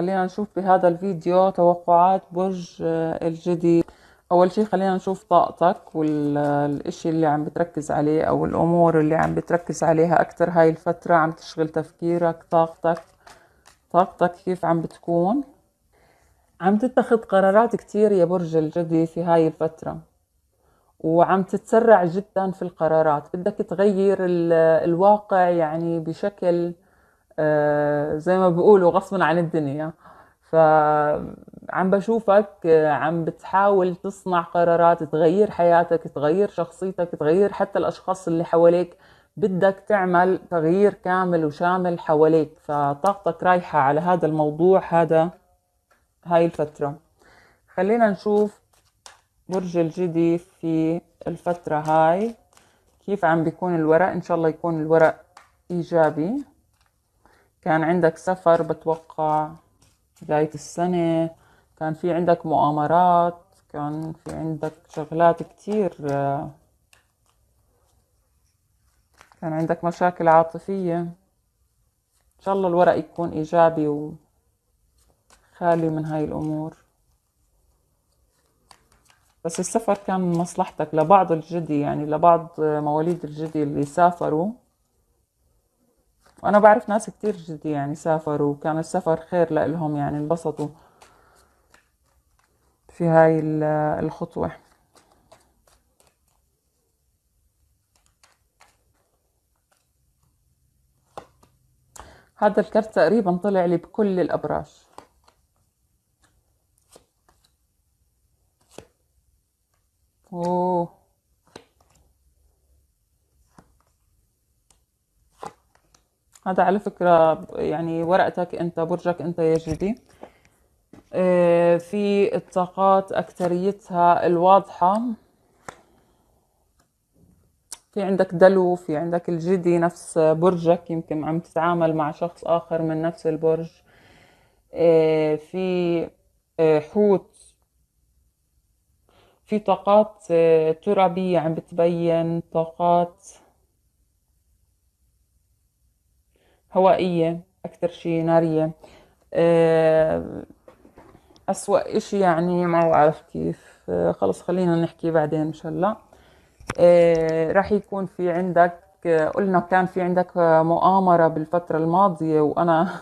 خلينا نشوف بهذا الفيديو توقعات برج آه، الجدي اول شيء خلينا نشوف طاقتك والاشي اللي عم بتركز عليه او الامور اللي عم بتركز عليها اكتر هاي الفترة عم تشغل تفكيرك طاقتك طاقتك كيف عم بتكون عم تتخذ قرارات كتير يا برج الجدي في هاي الفترة وعم تتسرع جدا في القرارات بدك تغير الواقع يعني بشكل آه، زي ما بيقولوا غصبا عن الدنيا فعم بشوفك آه، عم بتحاول تصنع قرارات تغير حياتك تغير شخصيتك تغير حتى الأشخاص اللي حواليك بدك تعمل تغيير كامل وشامل حواليك فطاقتك رايحة على هذا الموضوع هذا هاي الفترة خلينا نشوف برج الجدي في الفترة هاي كيف عم بيكون الورق إن شاء الله يكون الورق إيجابي كان عندك سفر بتوقع بداية السنة كان في عندك مؤامرات كان في عندك شغلات كتير كان عندك مشاكل عاطفية إن شاء الله الورق يكون إيجابي وخالي من هاي الأمور بس السفر كان من مصلحتك لبعض الجدي يعني لبعض مواليد الجدي اللي سافروا وانا بعرف ناس كتير جدي يعني سافروا وكان السفر خير لهم يعني انبسطوا في هاي الخطوة هذا الكرت تقريبا طلع لي بكل الابراج أوه. هذا على فكرة يعني ورقتك أنت برجك أنت يا جدي آه، في الطاقات أكتريتها الواضحة في عندك دلو في عندك الجدي نفس برجك يمكن عم تتعامل مع شخص آخر من نفس البرج آه، في آه، حوت في طاقات ترابية عم بتبين طاقات هوائية أكثر شيء نارية آه، أسوأ إشي يعني ما بعرف كيف آه، خلص خلينا نحكي بعدين إن شاء الله آه، راح يكون في عندك قلنا كان في عندك مؤامرة بالفترة الماضية وأنا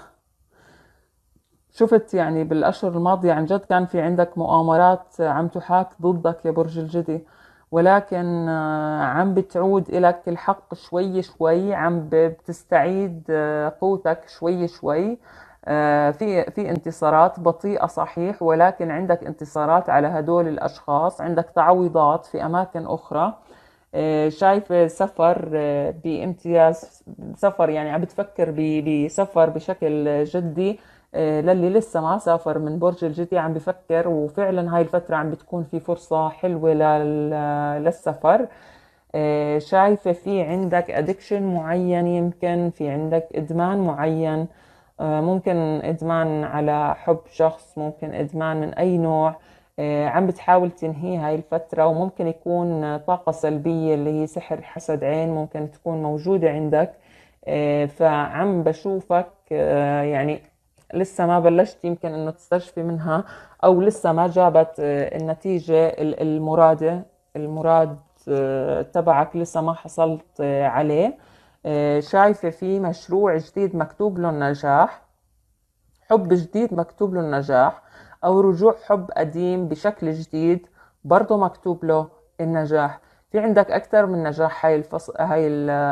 شفت يعني بالأشهر الماضية عن جد كان في عندك مؤامرات عم تحاك ضدك يا برج الجدي ولكن آه، عم بتعود إلك الحق شوي شوي عم بتستعيد آه، قوتك شوي شوي آه، في في انتصارات بطيئه صحيح ولكن عندك انتصارات على هدول الاشخاص عندك تعويضات في اماكن اخرى شايفه سفر بامتياز سفر يعني عم بتفكر بسفر بشكل جدي آه، للي لسه ما سافر من برج الجدي عم بفكر وفعلا هاي الفترة عم بتكون في فرصة حلوة للسفر آه، شايفة في عندك أدكشن معين يمكن في عندك إدمان معين آه، ممكن إدمان على حب شخص ممكن إدمان من أي نوع عم بتحاول تنهي هاي الفترة وممكن يكون طاقة سلبية اللي هي سحر حسد عين ممكن تكون موجودة عندك فعم بشوفك يعني لسه ما بلشت يمكن انه تستشفي منها او لسه ما جابت آه، النتيجه المراده المراد آه، تبعك لسه ما حصلت آه، عليه شايفه في مشروع جديد مكتوب له النجاح حب جديد مكتوب له النجاح او رجوع حب قديم بشكل جديد برضه مكتوب له النجاح في عندك أكثر من نجاح هاي الفص... هاي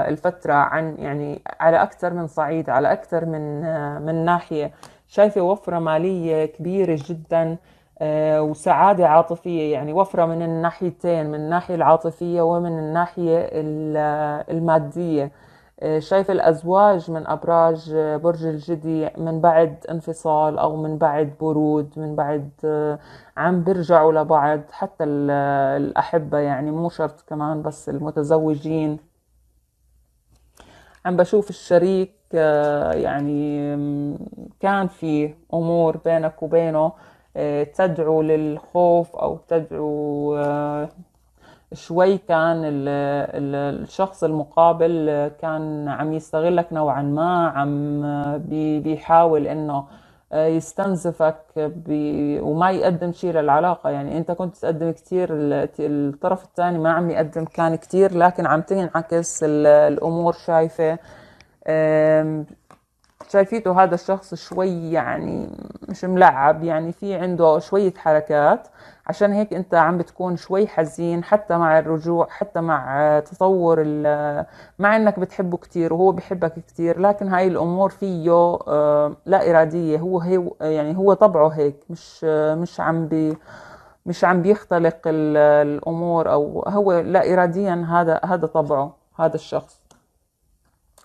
الفترة عن يعني على أكثر من صعيد على أكثر من من ناحية شايفة وفرة مالية كبيرة جدا آه، وسعادة عاطفية يعني وفرة من الناحيتين من الناحية العاطفية ومن الناحية المادية شايف الأزواج من أبراج برج الجدي من بعد انفصال أو من بعد برود من بعد آه، عم بيرجعوا لبعض حتى الأحبة يعني مو شرط كمان بس المتزوجين عم بشوف الشريك آه، يعني كان في أمور بينك وبينه آه، تدعو للخوف أو تدعو شوي كان الشخص المقابل كان عم يستغلك نوعا ما عم بيحاول انه آه، يستنزفك بي وما يقدم شيء للعلاقة يعني أنت كنت تقدم كثير الطرف الثاني ما عم يقدم كان كثير لكن عم تنعكس الأمور شايفة شايفيته هذا الشخص شوي يعني مش ملعب يعني في عنده شوية حركات عشان هيك انت عم بتكون شوي حزين حتى مع الرجوع حتى مع تطور مع انك بتحبه كتير وهو بحبك كتير لكن هاي الامور فيه آه، لا ارادية هو هي يعني هو طبعه هيك مش مش عم بي مش عم بيختلق الامور او هو لا اراديا هذا هذا طبعه هذا الشخص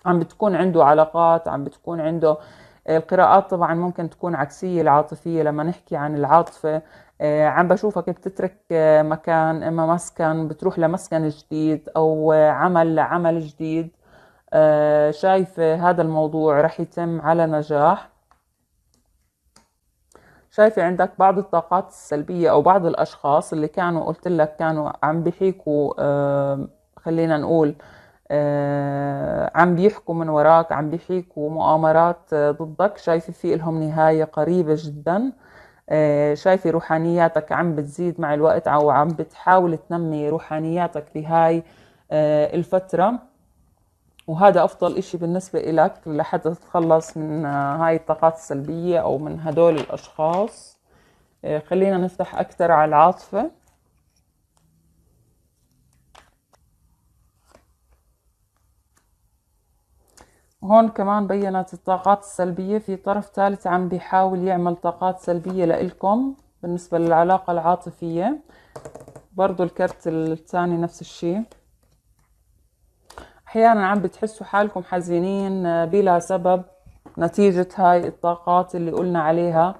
عم بتكون عنده علاقات عم بتكون عنده آه، القراءات طبعا ممكن تكون عكسية العاطفية لما نحكي عن العاطفة آه، عم بشوفك بتترك آه، مكان إما مسكن بتروح لمسكن جديد أو عمل لعمل جديد شايفة هذا الموضوع رح يتم على نجاح شايفة عندك بعض الطاقات السلبية أو بعض الأشخاص اللي كانوا قلت لك كانوا عم بيحيكوا خلينا نقول آه، عم بيحكوا من وراك عم بيحيكوا مؤامرات آه، ضدك شايفة في لهم نهاية قريبة جدا آه، شايفة روحانياتك عم بتزيد مع الوقت أو عم بتحاول تنمي روحانياتك بهاي الفترة وهذا أفضل إشي بالنسبة إلك لحتى تتخلص من هاي الطاقات السلبية أو من هدول الأشخاص خلينا نفتح أكثر على العاطفة هون كمان بينت الطاقات السلبية في طرف ثالث عم بيحاول يعمل طاقات سلبية لإلكم بالنسبة للعلاقة العاطفية برضو الكرت الثاني نفس الشيء أحيانا عم بتحسوا حالكم حزينين آه، بلا سبب نتيجة هاي الطاقات اللي قلنا عليها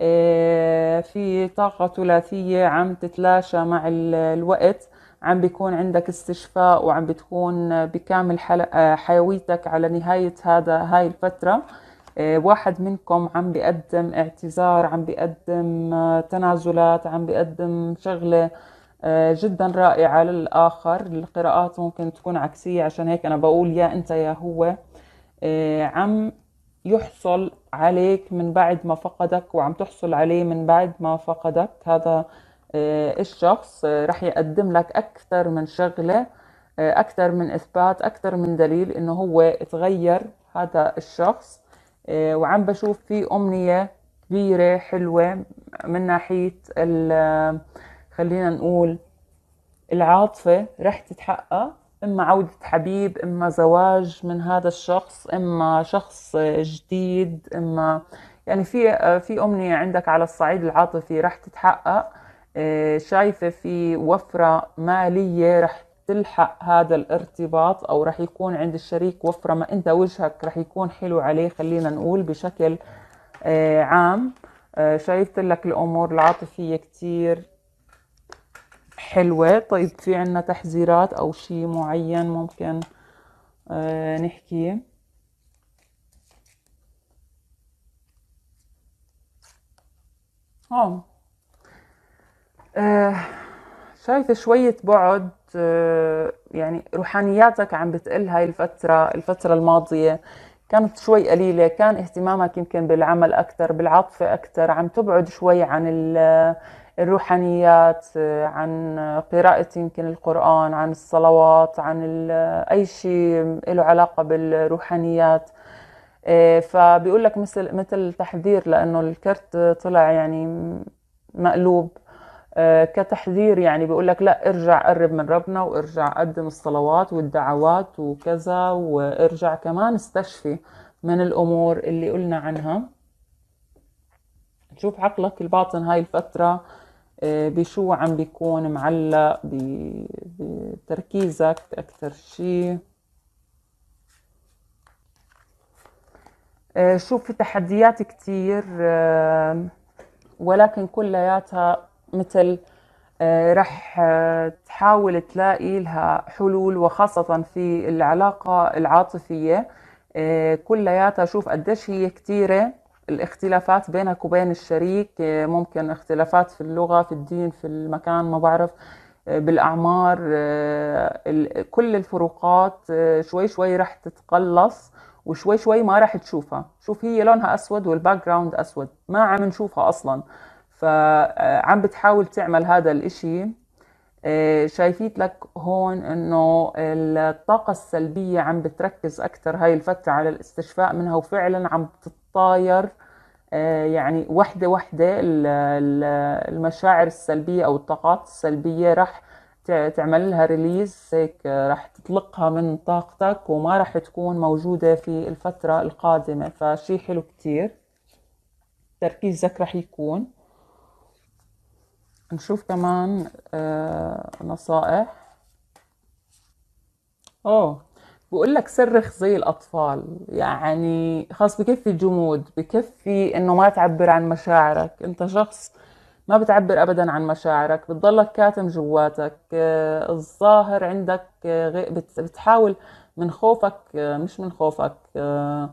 آه، في طاقة ثلاثية عم تتلاشى مع الوقت عم بيكون عندك استشفاء وعم بتكون بكامل آه، حيويتك على نهاية هذا هاي الفترة آه، واحد منكم عم بيقدم اعتذار عم بيقدم آه، تنازلات عم بيقدم شغلة جدا رائعة للآخر القراءات ممكن تكون عكسية عشان هيك أنا بقول يا أنت يا هو عم يحصل عليك من بعد ما فقدك وعم تحصل عليه من بعد ما فقدك هذا آه، الشخص آه، رح يقدم لك أكثر من شغلة آه، أكثر من إثبات أكثر من دليل إنه هو تغير هذا الشخص وعم بشوف في أمنية كبيرة حلوة من ناحية خلينا نقول العاطفة رح تتحقق إما عودة حبيب إما زواج من هذا الشخص إما شخص جديد إما يعني في في أمنية عندك على الصعيد العاطفي رح تتحقق آه، شايفة في وفرة مالية رح تلحق هذا الارتباط او رح يكون عند الشريك وفرة ما انت وجهك رح يكون حلو عليه خلينا نقول بشكل آه، عام آه، شايفت لك الامور العاطفية كتير حلوة طيب في عنا تحذيرات او شيء معين ممكن نحكيه هون آه، شايفة شوية بعد آه، يعني روحانياتك عم بتقل هاي الفترة الفترة الماضية كانت شوي قليلة كان اهتمامك يمكن بالعمل أكثر بالعاطفة أكثر عم تبعد شوي عن الروحانيات آه، عن قراءة يمكن القرآن عن الصلوات عن أي شيء له علاقة بالروحانيات فبيقول لك مثل مثل تحذير لأنه الكرت طلع يعني مقلوب آه، كتحذير يعني بيقول لك لا ارجع قرب من ربنا وارجع قدم الصلوات والدعوات وكذا وارجع كمان استشفي من الامور اللي قلنا عنها شوف عقلك الباطن هاي الفتره آه، بشو عم بيكون معلق بتركيزك اكثر شيء آه، شوف في تحديات كتير ولكن كلياتها مثل آه، رح آه، تحاول تلاقي لها حلول وخاصة في العلاقة العاطفية آه، كلياتها شوف قديش هي كتيرة الاختلافات بينك وبين الشريك ممكن اختلافات في اللغة في الدين في المكان ما بعرف بالأعمار كل الفروقات شوي شوي رح تتقلص وشوي شوي ما رح تشوفها شوف هي لونها أسود والباك جراوند أسود ما عم نشوفها أصلاً فعم بتحاول تعمل هذا الاشي آه، شايفيت لك هون انه الطاقة السلبية عم بتركز اكتر هاي الفترة على الاستشفاء منها وفعلا عم تتطاير آه، يعني وحدة وحدة المشاعر السلبية او الطاقات السلبية راح تعمل لها ريليز هيك آه، راح تطلقها من طاقتك وما راح تكون موجودة في الفترة القادمة فشي حلو كتير تركيزك راح يكون نشوف كمان آه نصائح اوه بقول لك صرخ زي الاطفال يعني خاص بكفي الجمود بكفي انه ما تعبر عن مشاعرك انت شخص ما بتعبر ابدا عن مشاعرك بتضلك كاتم جواتك آه الظاهر عندك آه بتحاول من خوفك آه، مش من خوفك آه،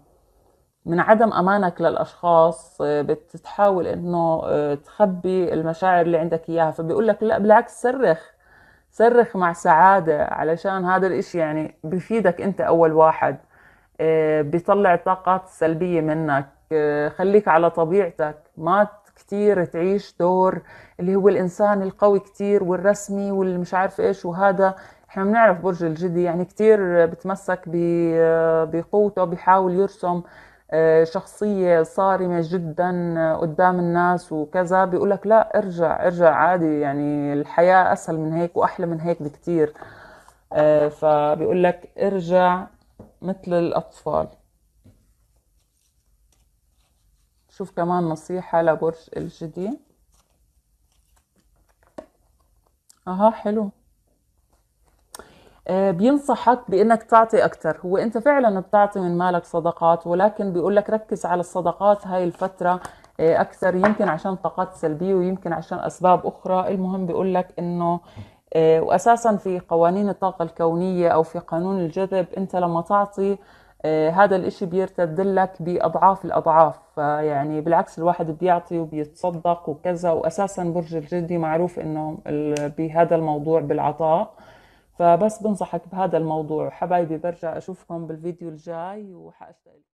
من عدم امانك للاشخاص آه، بتحاول انه آه، تخبي المشاعر اللي عندك اياها فبيقول لك لا بالعكس صرخ صرخ مع سعاده علشان هذا الاشي يعني بفيدك انت اول واحد آه، بيطلع الطاقات السلبيه منك خليك على طبيعتك ما كتير تعيش دور اللي هو الانسان القوي كتير والرسمي واللي مش عارف ايش وهذا احنا بنعرف برج الجدي يعني كتير بتمسك بقوته بيحاول يرسم آه، شخصية صارمة جدا آه، قدام الناس وكذا لك لا ارجع ارجع عادي يعني الحياة أسهل من هيك وأحلى من هيك بكتير آه، لك ارجع مثل الأطفال شوف كمان نصيحة لبرج الجدي اها حلو آه، بينصحك بانك تعطي اكثر هو انت فعلا بتعطي من مالك صدقات ولكن بيقول لك ركز على الصدقات هاي الفتره آه، اكثر يمكن عشان طاقات سلبيه ويمكن عشان اسباب اخرى المهم بيقول لك انه آه، واساسا في قوانين الطاقه الكونيه او في قانون الجذب انت لما تعطي هذا الاشي بيرتد لك باضعاف الاضعاف فيعني بالعكس الواحد بيعطي وبيتصدق وكذا واساسا برج الجدي معروف انه بهذا الموضوع بالعطاء فبس بنصحك بهذا الموضوع حبايبي برجع أشوفكم بالفيديو الجاي وحاشتغل